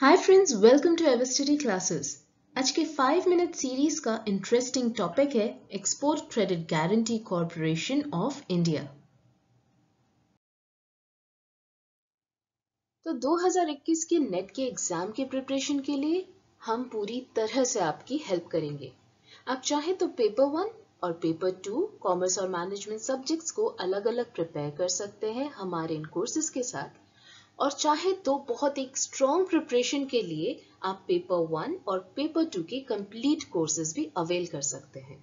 hi friends welcome to ever study classes आज के 5 minute series का इंटरेस्टिंग टॉपिक है export credit guarantee corporation of India तो 2021 के नेट के एग्जाम के प्रिपरेशन के लिए हम पूरी तरह से आपकी हेल्प करेंगे आप चाहे तो पेपर वन और पेपर टू कॉमर्स और मैनेजमेंट सब्जेक्ट्स को अलग अलग प्रिपेयर कर सकते हैं हमारे इन कोर्सेज के साथ और चाहे तो बहुत एक स्ट्रॉन्ग प्रिपरेशन के लिए आप पेपर वन और पेपर टू के कंप्लीट कोर्सेज भी अवेल कर सकते हैं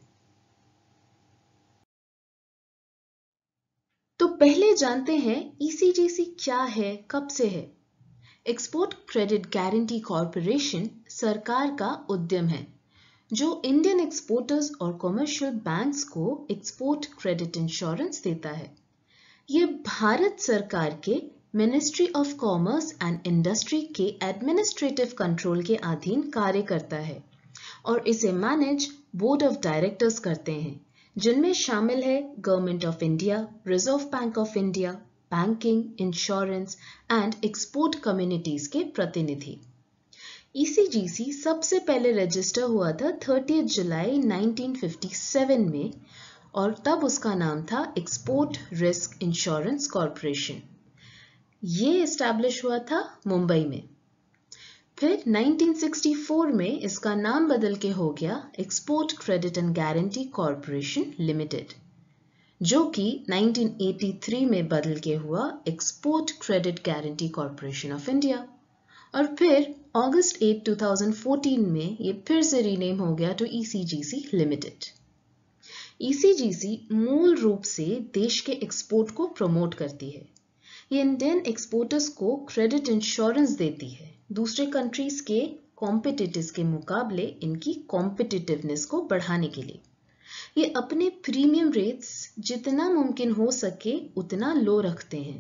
तो पहले जानते हैं ईसीजीसी e क्या है कब से है एक्सपोर्ट क्रेडिट गारंटी कॉरपोरेशन सरकार का उद्यम है जो इंडियन एक्सपोर्टर्स और कॉमर्शियल बैंक्स को एक्सपोर्ट क्रेडिट इंश्योरेंस देता है ये भारत सरकार के ministry of commerce and industry के एडमिनिस्ट्रेटिव कंट्रोल के अधीन कार्य करता है और इसे मैनेज बोर्ड ऑफ डायरेक्टर्स करते हैं जिनमें शामिल है government of India reserve bank of India banking insurance and export communities के प्रतिनिधि ईसीजीसी e सबसे पहले रजिस्टर हुआ था 30 जुलाई 1957 में और तब उसका नाम था एक्सपोर्ट रिस्क इंश्योरेंस कॉरपोरेशन ये इस्टेब्लिश हुआ था मुंबई में फिर 1964 में इसका नाम बदल के हो गया export credit and guarantee corporation limited जो कि 1983 में बदल के हुआ export credit guarantee corporation of India और फिर अगस्त 8 2014 में ये फिर से रीनेम हो गया टू ईसीजीसी लिमिटेड ईसीजीसी मूल रूप से देश के एक्सपोर्ट को प्रमोट करती है ये इंडियन एक्सपोर्टर्स को क्रेडिट इंश्योरेंस देती है दूसरे कंट्रीज के कॉम्पिटेटिव के मुकाबले इनकी कॉम्पिटिटिवनेस को बढ़ाने के लिए ये अपने प्रीमियम रेट्स जितना मुमकिन हो सके उतना लो रखते हैं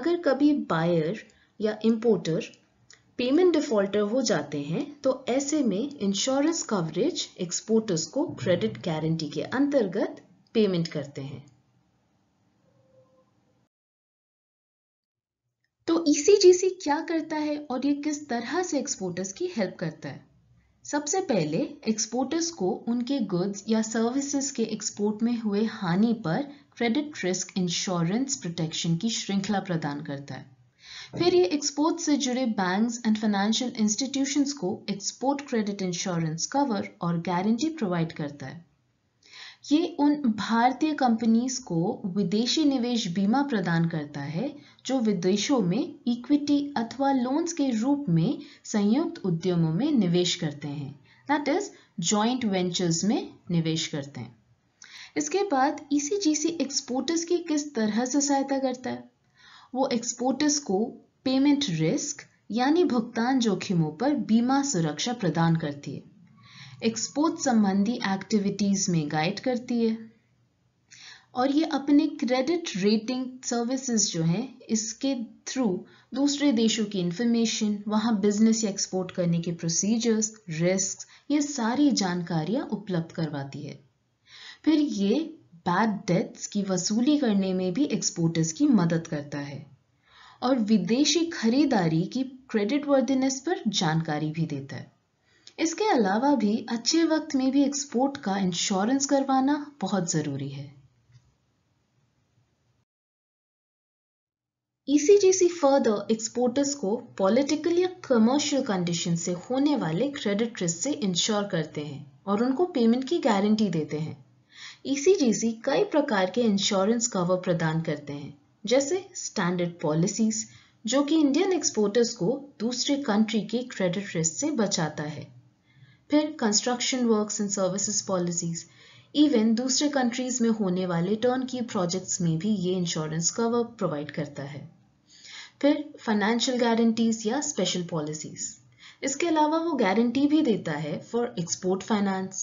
अगर कभी बायर या इम्पोर्टर पेमेंट डिफॉल्टर हो जाते हैं तो ऐसे में इंश्योरेंस कवरेज एक्सपोर्टर्स को क्रेडिट गारंटी के अंतर्गत पेमेंट करते हैं ECGC क्या करता है और ये किस तरह से एक्सपोर्टर्स की हेल्प करता है सबसे पहले एक्सपोर्टर्स को उनके गुड्स या सर्विसेज के एक्सपोर्ट में हुए हानि पर क्रेडिट रिस्क इंश्योरेंस प्रोटेक्शन की श्रृंखला प्रदान करता है फिर ये एक्सपोर्ट से जुड़े बैंक्स एंड फाइनेंशियल इंस्टीट्यूशंस को एक्सपोर्ट क्रेडिट इंश्योरेंस कवर और गारंटी प्रोवाइड करता है ये उन भारतीय कंपनीज को विदेशी निवेश बीमा प्रदान करता है जो विदेशों में इक्विटी अथवा लोन्स के रूप में संयुक्त उद्यमों में निवेश करते हैं दैट इज जॉइंट वेंचर्स में निवेश करते हैं इसके बाद ईसीजीसी e एक्सपोर्टर्स की किस तरह से सहायता करता है वो एक्सपोर्टर्स को पेमेंट रिस्क यानी भुगतान जोखिमों पर बीमा सुरक्षा प्रदान करती है एक्सपोर्ट संबंधी एक्टिविटीज़ में गाइड करती है और ये अपने क्रेडिट रेटिंग सर्विसेज जो हैं इसके थ्रू दूसरे देशों की इंफॉर्मेशन वहाँ बिजनेस या एक्सपोर्ट करने के प्रोसीजर्स रिस्क ये सारी जानकारियाँ उपलब्ध करवाती है फिर ये बैड डेट्स की वसूली करने में भी एक्सपोर्टर्स की मदद करता है और विदेशी खरीदारी की क्रेडिट वर्दिनेस पर जानकारी भी देता है इसके अलावा भी अच्छे वक्त में भी एक्सपोर्ट का इंश्योरेंस करवाना बहुत ज़रूरी है ईसीजीसी फर्दर एक्सपोर्टर्स को पॉलिटिकल या कमर्शियल कंडीशन से होने वाले क्रेडिट रिस्क से इंश्योर करते हैं और उनको पेमेंट की गारंटी देते हैं ईसीजीसी e कई प्रकार के इंश्योरेंस कवर प्रदान करते हैं जैसे स्टैंडर्ड पॉलिसीज जो कि इंडियन एक्सपोर्टर्स को दूसरे कंट्री के क्रेडिट रिस्क से बचाता है फिर construction works and services policies even दूसरे कंट्रीज में होने वाले टर्न की प्रोजेक्ट्स में भी ये इंश्योरेंस कवर प्रोवाइड करता है फिर फाइनेंशियल गारंटीज या स्पेशल पॉलिसीज इसके अलावा वो गारंटी भी देता है for export finance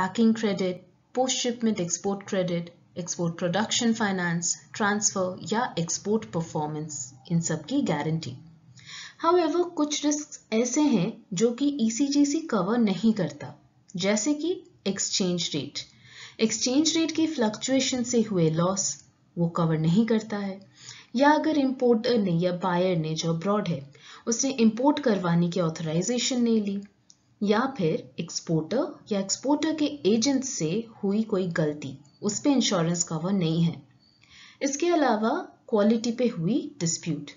packing credit post shipment export credit export production finance transfer या एक्सपोर्ट परफॉर्मेंस इन सब की गारंटी हाउएवर कुछ रिस्क ऐसे हैं जो कि ईसीजीसी e कवर नहीं करता जैसे कि एक्सचेंज रेट एक्सचेंज रेट की फ्लक्चुएशन से हुए लॉस वो कवर नहीं करता है या अगर इम्पोर्टर ने या बायर ने जो अब्रॉड है उसने इम्पोर्ट करवाने की ऑथराइजेशन नहीं ली या फिर एक्सपोर्टर या एक्सपोर्टर के एजेंट से हुई कोई गलती उस पर इंश्योरेंस कवर नहीं है इसके अलावा क्वालिटी पे हुई डिस्प्यूट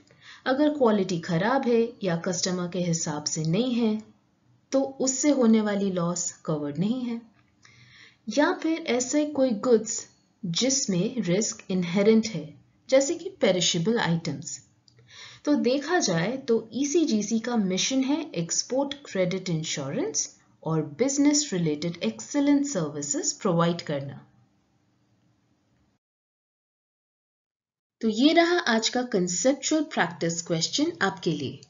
अगर क्वालिटी खराब है या कस्टमर के हिसाब से नहीं है तो उससे होने वाली लॉस कवर्ड नहीं है या फिर ऐसे कोई गुड्स जिसमें रिस्क इनहेरेंट है जैसे कि पेरिशेबल आइटम्स तो देखा जाए तो ईसीजीसी e का मिशन है एक्सपोर्ट क्रेडिट इंश्योरेंस और business related excellent services provide करना तो ये रहा आज का कंसेप्चुअल प्रैक्टिस क्वेश्चन आपके लिए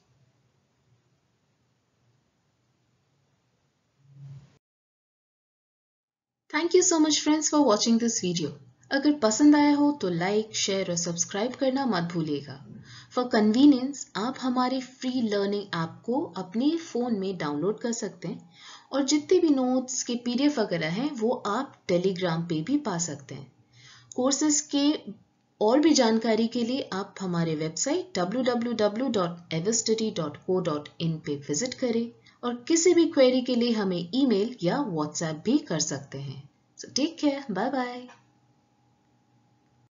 thank you so much friends for watching this video अगर पसंद आया हो तो लाइक शेयर और सब्सक्राइब करना मत भूलिएगा फॉर कन्वीनियंस आप हमारे फ्री लर्निंग ऐप को अपने फ़ोन में डाउनलोड कर सकते हैं और जितने भी नोट्स के पीडीएफ वगैरह हैं वो आप टेलीग्राम पे भी पा सकते हैं कोर्सेज के और भी जानकारी के लिए आप हमारे वेबसाइट www.everstudy.co.in पे विजिट करें और किसी भी क्वेरी के लिए हमें ईमेल या व्हाट्सएप भी कर सकते हैं टेक केयर बाय बाय